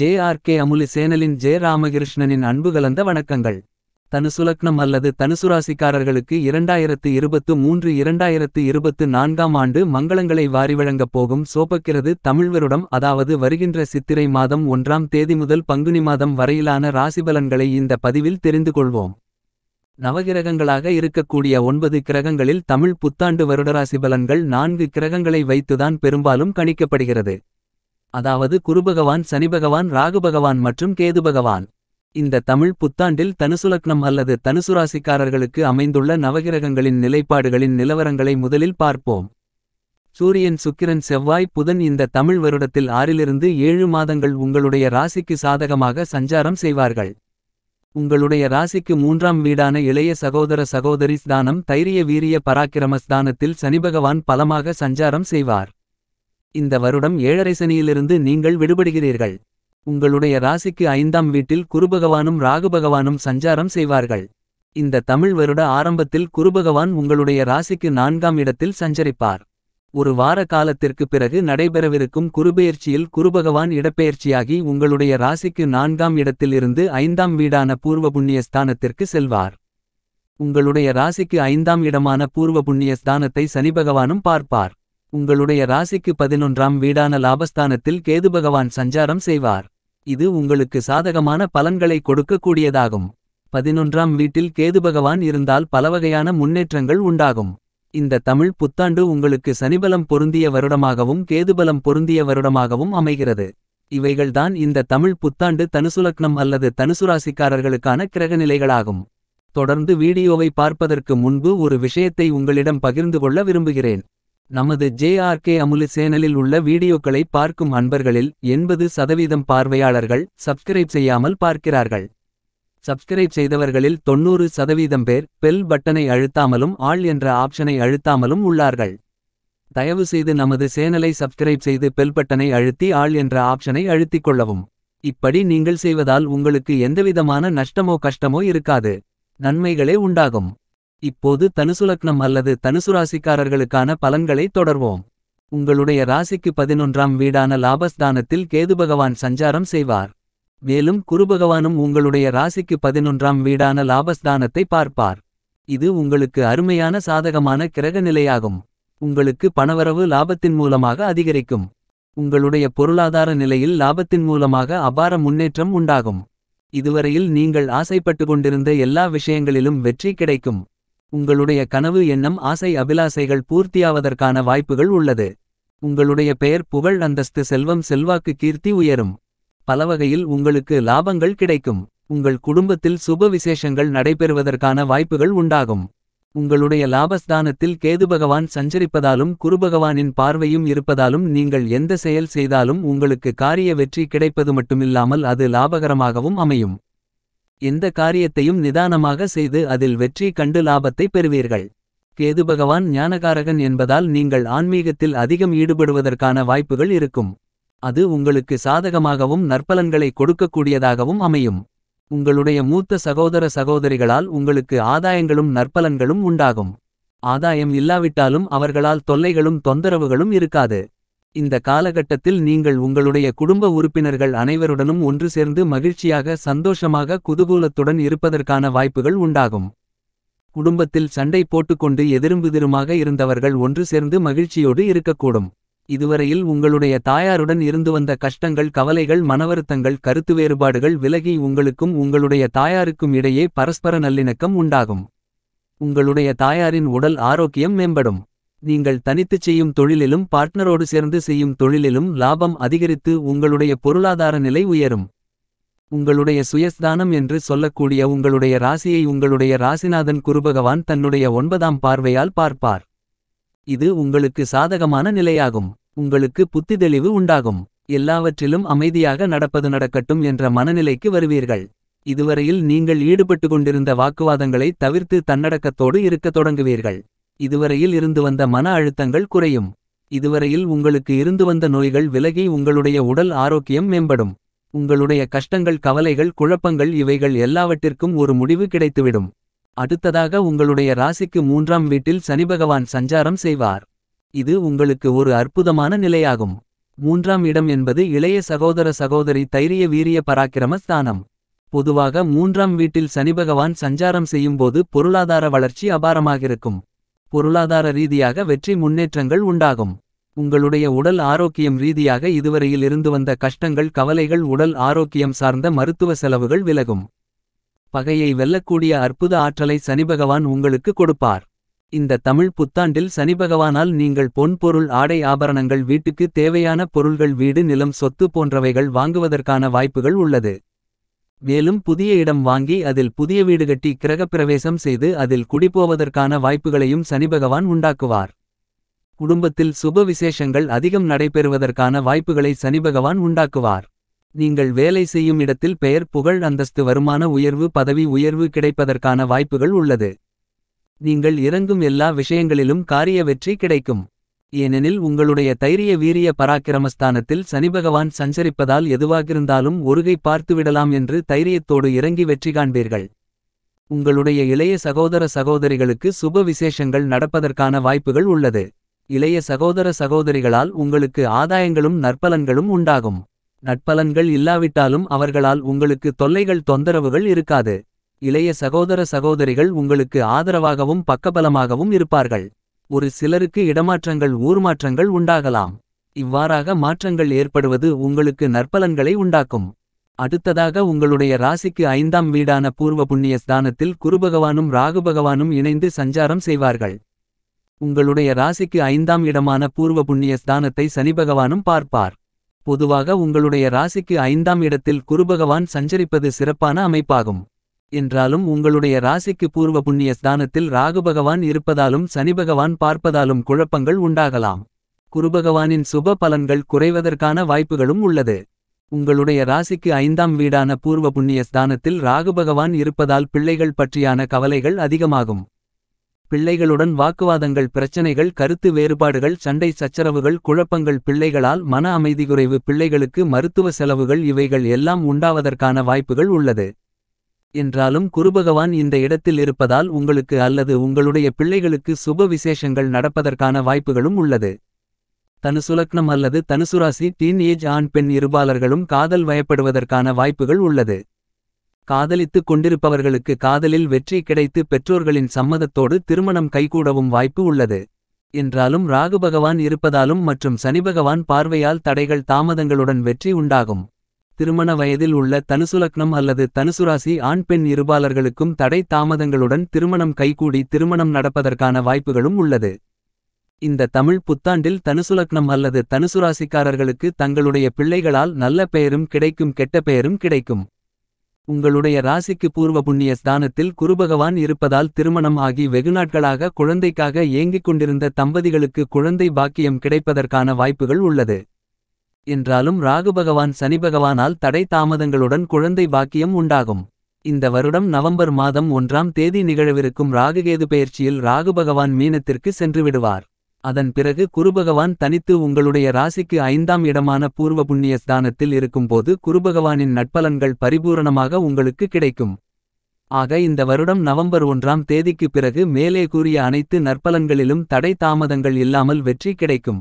J R K அமுலி சேனலின் J ராமகிருஷ்ணனின் அன்பு கலந்த வணக்கங்கள் தனுசுலக்னம் அல்லது தனுசுராசிக்காரர்களுக்கு இரண்டாயிரத்து இருபத்து மூன்று இரண்டாயிரத்து இருபத்து நான்காம் ஆண்டு மங்களங்களை வாரி வழங்கப் போகும் தமிழ் தமிழ்வருடம் அதாவது வருகின்ற சித்திரை மாதம் ஒன்றாம் தேதி முதல் பங்குனி மாதம் வரையிலான ராசிபலன்களை இந்த பதிவில் தெரிந்து கொள்வோம் நவகிரகங்களாக இருக்கக்கூடிய ஒன்பது கிரகங்களில் தமிழ் புத்தாண்டு வருடராசி பலன்கள் நான்கு கிரகங்களை வைத்துதான் பெரும்பாலும் கணிக்கப்படுகிறது அதாவது குருபகவான் சனிபகவான் ராகுபகவான் மற்றும் கேதுபகவான் இந்த தமிழ் புத்தாண்டில் தனுசுலக்னம் அல்லது தனுசுராசிக்காரர்களுக்கு அமைந்துள்ள நவகிரகங்களின் நிலைப்பாடுகளின் நிலவரங்களை முதலில் பார்ப்போம் சூரியன் சுக்கிரன் செவ்வாய் புதன் இந்த தமிழ் வருடத்தில் ஆறிலிருந்து ஏழு மாதங்கள் உங்களுடைய ராசிக்கு சாதகமாக சஞ்சாரம் செய்வார்கள் உங்களுடைய ராசிக்கு மூன்றாம் வீடான இளைய சகோதர சகோதரி ஸ்தானம் தைரிய வீரிய பராக்கிரமஸ்தானத்தில் சனிபகவான் பலமாக சஞ்சாரம் செய்வார் இந்த வருடம் ஏழரை சனியிலிருந்து நீங்கள் விடுபடுகிறீர்கள் உங்களுடைய ராசிக்கு ஐந்தாம் வீட்டில் குருபகவானும் ராகுபகவானும் சஞ்சாரம் செய்வார்கள் இந்த தமிழ் வருட ஆரம்பத்தில் குருபகவான் உங்களுடைய ராசிக்கு நான்காம் இடத்தில் சஞ்சரிப்பார் ஒரு வார காலத்திற்கு பிறகு நடைபெறவிருக்கும் குருபெயர்ச்சியில் குருபகவான் இடப்பெயர்ச்சியாகி உங்களுடைய ராசிக்கு நான்காம் இடத்திலிருந்து ஐந்தாம் வீடான பூர்வ புண்ணியஸ்தானத்திற்கு செல்வார் உங்களுடைய ராசிக்கு ஐந்தாம் இடமான பூர்வ புண்ணியஸ்தானத்தை சனிபகவானும் பார்ப்பார் உங்களுடைய ராசிக்கு பதினொன்றாம் வீடான லாபஸ்தானத்தில் கேது பகவான் சஞ்சாரம் செய்வார் இது உங்களுக்கு சாதகமான பலன்களை கொடுக்கக்கூடியதாகும் பதினொன்றாம் வீட்டில் கேது பகவான் இருந்தால் பலவகையான முன்னேற்றங்கள் உண்டாகும் இந்த தமிழ் புத்தாண்டு உங்களுக்கு சனிபலம் பொருந்திய வருடமாகவும் கேதுபலம் பொருந்திய வருடமாகவும் அமைகிறது இவைகள்தான் இந்த தமிழ் புத்தாண்டு தனுசுலக்னம் அல்லது தனுசுராசிக்காரர்களுக்கான கிரகநிலைகளாகும் தொடர்ந்து வீடியோவை பார்ப்பதற்கு முன்பு ஒரு விஷயத்தை உங்களிடம் பகிர்ந்து கொள்ள விரும்புகிறேன் நமது ஜேஆர்கே அமுலு சேனலில் உள்ள வீடியோக்களை பார்க்கும் அன்பர்களில் எண்பது சதவீதம் பார்வையாளர்கள் சப்ஸ்கிரைப் செய்யாமல் பார்க்கிறார்கள் சப்ஸ்கிரைப் செய்தவர்களில் தொண்ணூறு சதவீதம் பேர் பெல் பட்டனை அழுத்தாமலும் ஆள் என்ற ஆப்ஷனை அழுத்தாமலும் உள்ளார்கள் தயவு செய்து நமது சேனலை சப்ஸ்கிரைப் செய்து பெல் பட்டனை அழுத்தி ஆள் என்ற ஆப்ஷனை அழுத்திக் கொள்ளவும் இப்படி நீங்கள் செய்வதால் உங்களுக்கு எந்தவிதமான நஷ்டமோ கஷ்டமோ இருக்காது நன்மைகளே உண்டாகும் இப்போது தனுசுலக்னம் அல்லது தனுசு ராசிக்காரர்களுக்கான பலன்களை தொடர்வோம் உங்களுடைய ராசிக்கு பதினொன்றாம் வீடான லாபஸ்தானத்தில் கேது பகவான் சஞ்சாரம் செய்வார் மேலும் குருபகவானும் உங்களுடைய ராசிக்கு பதினொன்றாம் வீடான லாபஸ்தானத்தை பார்ப்பார் இது உங்களுக்கு அருமையான சாதகமான கிரக நிலையாகும் உங்களுக்கு பணவரவு லாபத்தின் மூலமாக அதிகரிக்கும் உங்களுடைய பொருளாதார நிலையில் லாபத்தின் மூலமாக அபார முன்னேற்றம் உண்டாகும் இதுவரையில் நீங்கள் ஆசைப்பட்டு கொண்டிருந்த எல்லா விஷயங்களிலும் வெற்றி கிடைக்கும் உங்களுடைய கனவு எண்ணம் ஆசை அபிலாசைகள் பூர்த்தியாவதற்கான வாய்ப்புகள் உள்ளது உங்களுடைய பெயர் புகழ் அந்தஸ்து செல்வம் செல்வாக்கு கீர்த்தி உயரும் பலவகையில் உங்களுக்கு லாபங்கள் கிடைக்கும் உங்கள் குடும்பத்தில் சுப விசேஷங்கள் நடைபெறுவதற்கான வாய்ப்புகள் உண்டாகும் உங்களுடைய லாபஸ்தானத்தில் கேது பகவான் சஞ்சரிப்பதாலும் குருபகவானின் பார்வையும் இருப்பதாலும் நீங்கள் எந்த செயல் செய்தாலும் உங்களுக்கு காரிய வெற்றி கிடைப்பது மட்டுமில்லாமல் அது லாபகரமாகவும் அமையும் எந்த காரியத்தையும் நிதானமாக செய்து அதில் வெற்றி கண்டு லாபத்தை பெறுவீர்கள் கேது பகவான் ஞானகாரகன் என்பதால் நீங்கள் ஆன்மீகத்தில் அதிகம் ஈடுபடுவதற்கான வாய்ப்புகள் இருக்கும் அது உங்களுக்கு சாதகமாகவும் நற்பலன்களை கொடுக்கக்கூடியதாகவும் அமையும் உங்களுடைய மூத்த சகோதர சகோதரிகளால் உங்களுக்கு ஆதாயங்களும் நற்பலன்களும் உண்டாகும் ஆதாயம் இல்லாவிட்டாலும் அவர்களால் தொல்லைகளும் தொந்தரவுகளும் இருக்காது இந்த காலகட்டத்தில் நீங்கள் உங்களுடைய குடும்ப உறுப்பினர்கள் அனைவருடனும் ஒன்று சேர்ந்து மகிழ்ச்சியாக சந்தோஷமாக குதூகூலத்துடன் இருப்பதற்கான வாய்ப்புகள் உண்டாகும் குடும்பத்தில் சண்டை போட்டுக்கொண்டு எதிரும்புதிருமாக இருந்தவர்கள் ஒன்று சேர்ந்து மகிழ்ச்சியோடு இருக்கக்கூடும் இதுவரையில் உங்களுடைய தாயாருடன் இருந்து வந்த கஷ்டங்கள் கவலைகள் மனவருத்தங்கள் கருத்து வேறுபாடுகள் விலகி உங்களுக்கும் உங்களுடைய தாயாருக்கும் இடையே பரஸ்பர நல்லிணக்கம் உண்டாகும் உங்களுடைய தாயாரின் உடல் ஆரோக்கியம் மேம்படும் நீங்கள் தனித்துச் செய்யும் தொழிலிலும் பார்ட்னரோடு சேர்ந்து செய்யும் தொழிலிலும் லாபம் அதிகரித்து உங்களுடைய பொருளாதார நிலை உயரும் உங்களுடைய சுயஸ்தானம் என்று சொல்லக்கூடிய உங்களுடைய ராசியை உங்களுடைய ராசிநாதன் குருபகவான் தன்னுடைய ஒன்பதாம் பார்வையால் பார்ப்பார் இது உங்களுக்கு சாதகமான நிலையாகும் உங்களுக்கு புத்திதெளிவு உண்டாகும் எல்லாவற்றிலும் அமைதியாக நடப்பது நடக்கட்டும் என்ற மனநிலைக்கு வருவீர்கள் இதுவரையில் நீங்கள் ஈடுபட்டு கொண்டிருந்த வாக்குவாதங்களை தவிர்த்து தன்னடக்கத்தோடு இருக்கத் தொடங்குவீர்கள் இதுவரையில் இருந்து வந்த மன அழுத்தங்கள் குறையும் இதுவரையில் உங்களுக்கு இருந்து வந்த நோய்கள் விலகி உங்களுடைய உடல் ஆரோக்கியம் மேம்படும் உங்களுடைய கஷ்டங்கள் கவலைகள் குழப்பங்கள் இவைகள் எல்லாவற்றிற்கும் ஒரு முடிவு கிடைத்துவிடும் அடுத்ததாக உங்களுடைய ராசிக்கு மூன்றாம் வீட்டில் சனிபகவான் சஞ்சாரம் செய்வார் இது உங்களுக்கு ஒரு அற்புதமான நிலையாகும் மூன்றாம் இடம் என்பது இளைய சகோதர சகோதரி தைரிய வீரிய பராக்கிரம ஸ்தானம் பொதுவாக மூன்றாம் வீட்டில் சனிபகவான் சஞ்சாரம் செய்யும்போது பொருளாதார வளர்ச்சி அபாரமாகிருக்கும் பொருளாதார ரீதியாக வெற்றி முன்னேற்றங்கள் உண்டாகும் உங்களுடைய உடல் ஆரோக்கியம் ரீதியாக இதுவரையில் இருந்து வந்த கஷ்டங்கள் கவலைகள் உடல் ஆரோக்கியம் சார்ந்த மருத்துவ செலவுகள் விலகும் பகையை வெல்லக்கூடிய அற்புத ஆற்றலை சனிபகவான் உங்களுக்கு கொடுப்பார் இந்த தமிழ் புத்தாண்டில் சனிபகவானால் நீங்கள் பொன் பொருள் ஆடை ஆபரணங்கள் வீட்டுக்கு தேவையான பொருள்கள் வீடு நிலம் சொத்து போன்றவைகள் வாங்குவதற்கான வாய்ப்புகள் உள்ளது மேலும் புதிய இடம் வாங்கி அதில் புதிய வீடு கட்டி கிரகப்பிரவேசம் செய்து அதில் குடிபோவதற்கான வாய்ப்புகளையும் சனிபகவான் உண்டாக்குவார் குடும்பத்தில் சுப விசேஷங்கள் அதிகம் நடைபெறுவதற்கான வாய்ப்புகளை சனிபகவான் உண்டாக்குவார் நீங்கள் வேலை செய்யும் இடத்தில் பெயர் புகழ் அந்தஸ்து வருமான உயர்வு பதவி உயர்வு கிடைப்பதற்கான வாய்ப்புகள் உள்ளது நீங்கள் இறங்கும் எல்லா விஷயங்களிலும் காரிய வெற்றி கிடைக்கும் ஏனெனில் உங்களுடைய தைரிய வீரிய பராக்கிரமஸ்தானத்தில் சனிபகவான் சஞ்சரிப்பதால் எதுவாகிருந்தாலும் ஒருகை பார்த்துவிடலாம் என்று தைரியத்தோடு இறங்கி வெற்றி காண்பீர்கள் உங்களுடைய இளைய சகோதர சகோதரிகளுக்கு சுப விசேஷங்கள் நடப்பதற்கான வாய்ப்புகள் உள்ளது இளைய சகோதர சகோதரிகளால் உங்களுக்கு ஆதாயங்களும் நற்பலன்களும் உண்டாகும் நட்பலன்கள் இல்லாவிட்டாலும் அவர்களால் உங்களுக்கு தொல்லைகள் தொந்தரவுகள் இருக்காது இளைய சகோதர சகோதரிகள் உங்களுக்கு ஆதரவாகவும் பக்கபலமாகவும் இருப்பார்கள் ஒரு சிலருக்கு இடமாற்றங்கள் ஊர்மாற்றங்கள் உண்டாகலாம் இவ்வாறாக மாற்றங்கள் ஏற்படுவது உங்களுக்கு நற்பலன்களை உண்டாக்கும் அடுத்ததாக உங்களுடைய ராசிக்கு ஐந்தாம் வீடான பூர்வ புண்ணிய ஸ்தானத்தில் குருபகவானும் ராகுபகவானும் இணைந்து சஞ்சாரம் செய்வார்கள் உங்களுடைய ராசிக்கு ஐந்தாம் இடமான பூர்வ புண்ணிய ஸ்தானத்தை சனிபகவானும் பார்ப்பார் பொதுவாக உங்களுடைய ராசிக்கு ஐந்தாம் இடத்தில் குருபகவான் சஞ்சரிப்பது சிறப்பான அமைப்பாகும் என்றாலும் உங்களுடைய ராசிக்கு பூர்வ புண்ணிய ஸ்தானத்தில் ராகுபகவான் இருப்பதாலும் சனிபகவான் பார்ப்பதாலும் குழப்பங்கள் உண்டாகலாம் குருபகவானின் சுப பலன்கள் குறைவதற்கான வாய்ப்புகளும் உள்ளது உங்களுடைய ராசிக்கு ஐந்தாம் வீடான பூர்வ புண்ணிய ஸ்தானத்தில் ராகுபகவான் இருப்பதால் பிள்ளைகள் பற்றியான கவலைகள் அதிகமாகும் பிள்ளைகளுடன் வாக்குவாதங்கள் பிரச்சனைகள் கருத்து வேறுபாடுகள் சண்டை சச்சரவுகள் குழப்பங்கள் பிள்ளைகளால் மன அமைதி குறைவு பிள்ளைகளுக்கு மருத்துவ செலவுகள் இவைகள் எல்லாம் உண்டாவதற்கான வாய்ப்புகள் உள்ளது என்றாலும் குருபகவான் இந்த இடத்தில் இருப்பதால் உங்களுக்கு அல்லது உங்களுடைய பிள்ளைகளுக்கு சுப விசேஷங்கள் நடப்பதற்கான வாய்ப்புகளும் உள்ளது தனுசுலக்னம் அல்லது தனுசுராசி டீன் ஏஜ் ஆண் பெண் இருபாலர்களும் காதல் வயப்படுவதற்கான வாய்ப்புகள் உள்ளது காதலித்துக் கொண்டிருப்பவர்களுக்கு காதலில் வெற்றி கிடைத்து பெற்றோர்களின் சம்மதத்தோடு திருமணம் கைகூடவும் வாய்ப்பு உள்ளது என்றாலும் ராகு பகவான் இருப்பதாலும் மற்றும் சனிபகவான் பார்வையால் தடைகள் தாமதங்களுடன் வெற்றி உண்டாகும் திருமண வயதில் உள்ள தனுசுலக்னம் அல்லது தனுசுராசி ஆண் பெண் இருபாலர்களுக்கும் தடை தாமதங்களுடன் திருமணம் கைகூடி திருமணம் நடப்பதற்கான வாய்ப்புகளும் உள்ளது இந்த தமிழ் புத்தாண்டில் தனுசுலக்னம் அல்லது தனுசுராசிக்காரர்களுக்கு தங்களுடைய பிள்ளைகளால் நல்ல பெயரும் கிடைக்கும் கெட்ட பெயரும் கிடைக்கும் உங்களுடைய ராசிக்கு பூர்வ புண்ணிய ஸ்தானத்தில் குருபகவான் இருப்பதால் திருமணம் ஆகி வெகுநாட்களாக குழந்தைக்காக ஏங்கிக் கொண்டிருந்த தம்பதிகளுக்கு குழந்தை பாக்கியம் கிடைப்பதற்கான வாய்ப்புகள் உள்ளது என்றாலும் ராகு பகவான் சனி பகவானால் தடை தாமதங்களுடன் குழந்தை பாக்கியம் உண்டாகும் இந்த வருடம் நவம்பர் மாதம் ஒன்றாம் தேதி நிகழவிருக்கும் ராகுகேது பெயர்ச்சியில் ராகு பகவான் மீனத்திற்கு சென்று விடுவார் அதன் பிறகு குருபகவான் தனித்து உங்களுடைய ராசிக்கு ஐந்தாம் இடமான பூர்வ புண்ணிய ஸ்தானத்தில் இருக்கும்போது குருபகவானின் நட்பலன்கள் பரிபூரணமாக உங்களுக்கு கிடைக்கும் ஆக இந்த வருடம் நவம்பர் ஒன்றாம் தேதிக்கு பிறகு மேலே கூறிய அனைத்து நற்பலன்களிலும் தடை தாமதங்கள் இல்லாமல் வெற்றி கிடைக்கும்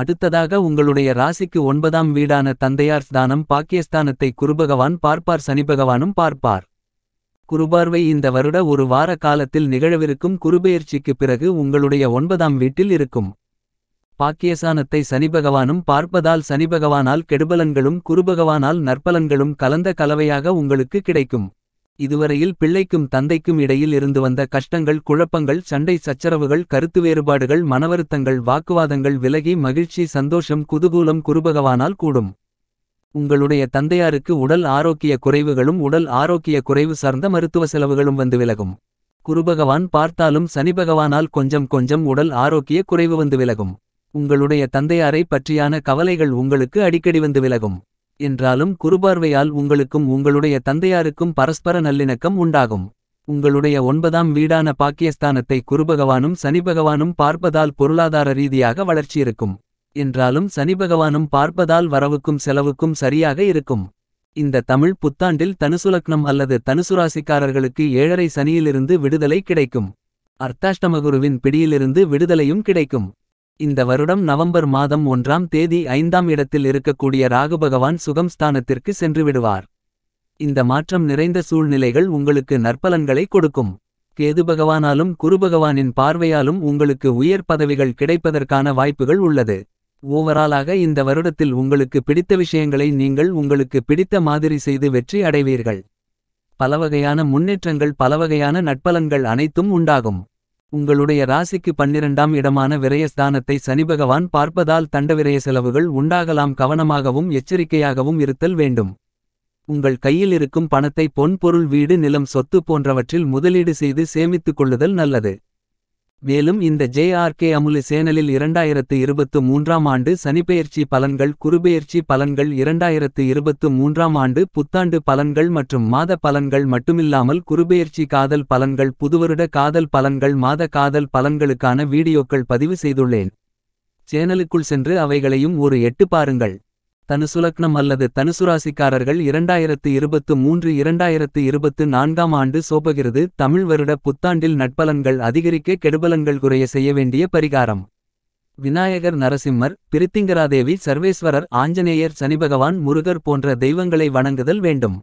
அடுத்ததாக உங்களுடைய ராசிக்கு ஒன்பதாம் வீடான தந்தையார் ஸ்தானம் பாக்கியஸ்தானத்தை குருபகவான் பார்ப்பார் சனிபகவானும் பார்ப்பார் குருபார்வை இந்த வருட ஒரு வார காலத்தில் நிகழவிருக்கும் குருபெயர்ச்சிக்கு பிறகு உங்களுடைய ஒன்பதாம் வீட்டில் இருக்கும் பாக்கியசானத்தை சனிபகவானும் பார்ப்பதால் சனிபகவானால் கெடுபலன்களும் குருபகவானால் நற்பலன்களும் கலந்த கலவையாக உங்களுக்கு கிடைக்கும் இதுவரையில் பிள்ளைக்கும் தந்தைக்கும் இடையில் இருந்து வந்த கஷ்டங்கள் குழப்பங்கள் சண்டை சச்சரவுகள் கருத்து வேறுபாடுகள் மனவருத்தங்கள் வாக்குவாதங்கள் விலகி மகிழ்ச்சி சந்தோஷம் குதூகூலம் குறுபகவானால் கூடும் உங்களுடைய தந்தையாருக்கு உடல் ஆரோக்கிய குறைவுகளும் உடல் ஆரோக்கிய குறைவு சார்ந்த மருத்துவ செலவுகளும் வந்து விலகும் குருபகவான் பார்த்தாலும் சனிபகவானால் கொஞ்சம் கொஞ்சம் உடல் ஆரோக்கிய குறைவு வந்து விலகும் உங்களுடைய தந்தையாரை பற்றியான கவலைகள் உங்களுக்கு அடிக்கடி வந்து விலகும் என்றாலும் குருபார்வையால் உங்களுக்கும் உங்களுடைய தந்தையாருக்கும் பரஸ்பர நல்லிணக்கம் உண்டாகும் உங்களுடைய ஒன்பதாம் வீடான பாக்கியஸ்தானத்தை குருபகவானும் சனிபகவானும் பார்ப்பதால் பொருளாதார ரீதியாக வளர்ச்சி இருக்கும் என்றாலும் சனிபகவானும் பார்ப்பதால் வரவுக்கும் செலவுக்கும் சரியாக இருக்கும் இந்த தமிழ் புத்தாண்டில் தனுசுலக்னம் அல்லது தனுசுராசிக்காரர்களுக்கு ஏழரை சனியிலிருந்து விடுதலை கிடைக்கும் அர்த்தாஷ்டமகுருவின் பிடியிலிருந்து விடுதலையும் கிடைக்கும் இந்த வருடம் நவம்பர் மாதம் ஒன்றாம் தேதி ஐந்தாம் இடத்தில் இருக்கக்கூடிய ராகுபகவான் சுகம் ஸ்தானத்திற்கு சென்றுவிடுவார் இந்த மாற்றம் நிறைந்த சூழ்நிலைகள் உங்களுக்கு நற்பலன்களை கொடுக்கும் கேது பகவானாலும் குருபகவானின் பார்வையாலும் உங்களுக்கு உயர் பதவிகள் கிடைப்பதற்கான வாய்ப்புகள் உள்ளது ஓவராலாக இந்த வருடத்தில் உங்களுக்கு பிடித்த விஷயங்களை நீங்கள் உங்களுக்கு பிடித்த மாதிரி செய்து வெற்றி அடைவீர்கள் பலவகையான முன்னேற்றங்கள் பலவகையான நட்பலன்கள் அனைத்தும் உண்டாகும் உங்களுடைய ராசிக்கு பன்னிரண்டாம் இடமான விரயஸ்தானத்தை சனிபகவான் பார்ப்பதால் தண்டவிரய செலவுகள் உண்டாகலாம் கவனமாகவும் எச்சரிக்கையாகவும் இருத்தல் வேண்டும் உங்கள் கையில் இருக்கும் பணத்தை பொன்பொருள் வீடு நிலம் சொத்து போன்றவற்றில் முதலீடு செய்து சேமித்துக் கொள்ளுதல் நல்லது மேலும் இந்த கே அமுலு சேனலில் இரண்டாயிரத்து இருபத்து மூன்றாம் ஆண்டு சனிப்பெயர்ச்சி பலன்கள் குறுபெயர்ச்சி பலன்கள் இரண்டாயிரத்து இருபத்து மூன்றாம் ஆண்டு புத்தாண்டு பலன்கள் மற்றும் மாத பலன்கள் மட்டுமில்லாமல் குறுபெயர்ச்சி காதல் பலன்கள் புதுவருட காதல் பலன்கள் மாத காதல் பலன்களுக்கான வீடியோக்கள் பதிவு செய்துள்ளேன் சேனலுக்குள் சென்று அவைகளையும் ஒரு எட்டு பாருங்கள் தனுசுலக்னம் அல்லது தனுசுராசிக்காரர்கள் இரண்டாயிரத்து இருபத்து மூன்று இரண்டாயிரத்து இருபத்து நான்காம் ஆண்டு சோபகிறது தமிழ் வருட புத்தாண்டில் நட்பலன்கள் அதிகரிக்க கெடுபலன்கள் குறைய செய்ய வேண்டிய பரிகாரம் விநாயகர் நரசிம்மர் பிரித்திங்கராதேவி சர்வேஸ்வரர் ஆஞ்சநேயர் சனிபகவான் முருகர் போன்ற தெய்வங்களை வணங்குதல் வேண்டும்